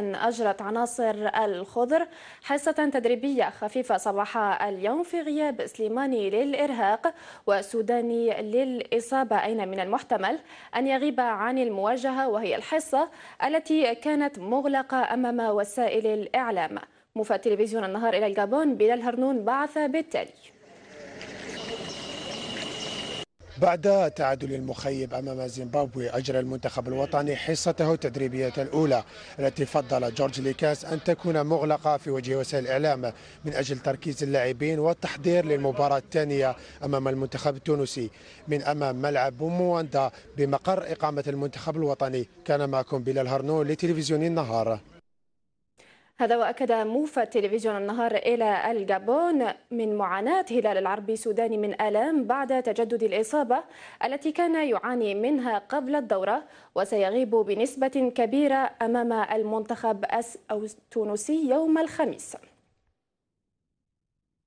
أجرت عناصر الخضر حصة تدريبية خفيفة صباح اليوم في غياب سليماني للإرهاق وسوداني للإصابة أين من المحتمل أن يغيب عن المواجهة وهي الحصة التي كانت مغلقة أمام وسائل الإعلام مفتي تلفزيون النهار إلى الجابون بلال هرنون بعث بالتالي بعد تعادل المخيب أمام زيمبابوي أجرى المنتخب الوطني حصته التدريبية الأولى التي فضل جورج ليكاس أن تكون مغلقة في وجه وسائل الإعلام من أجل تركيز اللاعبين والتحضير للمباراة الثانية أمام المنتخب التونسي من أمام ملعب بومواندا بمقر إقامة المنتخب الوطني كان معكم بلال هرنو لتلفزيون النهار هذا وأكد موفى تلفزيون النهار إلى الجابون من معاناة هلال العربي السوداني من آلام بعد تجدد الإصابة التي كان يعاني منها قبل الدورة وسيغيب بنسبة كبيرة أمام المنتخب التونسي يوم الخميس